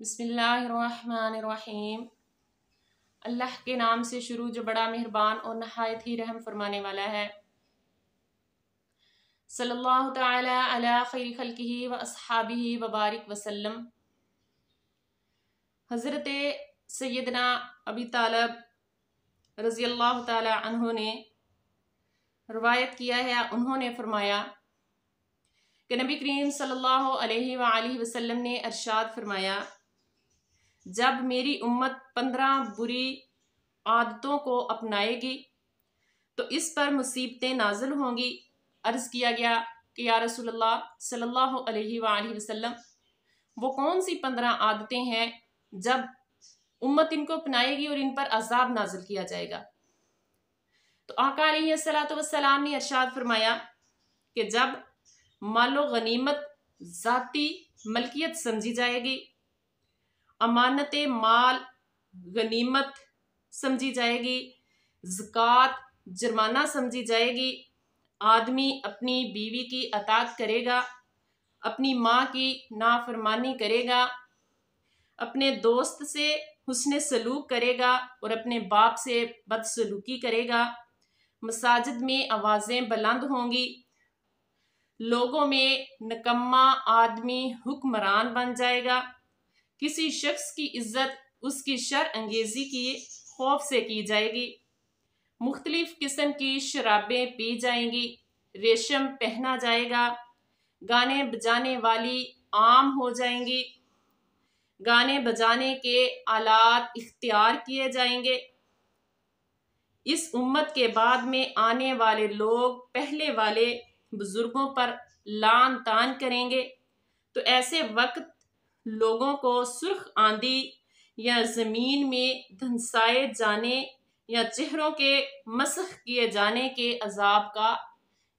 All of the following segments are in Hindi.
बसमीम अल्लाह के नाम से शुरू जो बड़ा मेहरबान और नहायत ही रहम फरमाने वाला है सल्लल्लाहु ताला अला खैर खलकी व असहाबी वबारक वसल्लम हज़रत सैदना अबी तालब रज़ी अल्लाह तहों ने रवायत किया है उन्होंने फरमाया कि नबी करीम सल्लल्लाहु अलैहि वसल्लम ने अरशाद फरमाया जब मेरी उम्मत पंद्रह बुरी आदतों को अपनाएगी तो इस पर मुसीबतें नाजिल होंगी अर्ज़ किया गया कि या रसूलल्लाह सल्लल्लाहु अलैहि वसल्लम वो कौन सी पंद्रह आदतें हैं जब उम्मत इनको अपनाएगी और इन पर अजाब नाजिल किया जाएगा तो आका सलाम ने अरशाद फरमाया कि जब मालो गनीमत ज़ाती मलकियत समझी जाएगी अमानत माल गनीमत समझी जाएगी जक़ात जुर्माना समझी जाएगी आदमी अपनी बीवी की अतात करेगा अपनी माँ की नाफरमानी करेगा अपने दोस्त से हुसन सलूक करेगा और अपने बाप से बदसलूकी करेगा मसाजिद में आवाज़ें बुलंद होंगी लोगों में नकम्मा आदमी हुक्मरान बन जाएगा किसी शख्स की इज्जत उसकी शर अंगेज़ी की खौफ से की जाएगी मुख्तलिफ़ किस्म की शराबें पी जाएंगी रेशम पहना जाएगा गाने बजाने वाली आम हो जाएंगी गाने बजाने के आलात इख्तियार किए जाएंगे इस उम्मत के बाद में आने वाले लोग पहले वाले बुज़ुर्गों पर लान तान करेंगे तो ऐसे वक्त लोगों को सुर्ख आंधी या ज़मीन में धंसाए जाने या चेहरों के मसख किए जाने के अजाब का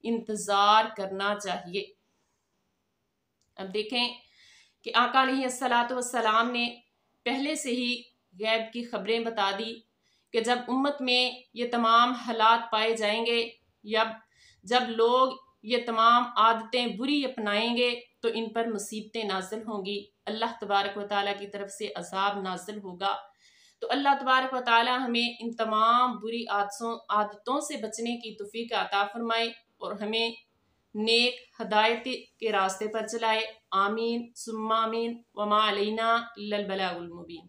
इंतज़ार करना चाहिए अब देखें कि आकाम ने पहले से ही गैब की खबरें बता दी कि जब उम्मत में ये तमाम हालात पाए जाएंगे या जब लोग ये तमाम आदतें बुरी अपनाएंगे तो इन पर मुसीबतें नाजिल होंगी अल्लाह तबारक व ताली की तरफ से अजाब नाजिल होगा तो अल्लाह तबारक व ताली हमें इन तमाम बुरी आदतों आदतों से बचने की तोफ़ी का अता फरमाए और हमें नेक हदायत के रास्ते पर चलाए आमीन सुम्मा आमीन वमा अलैना ललबलामुबीन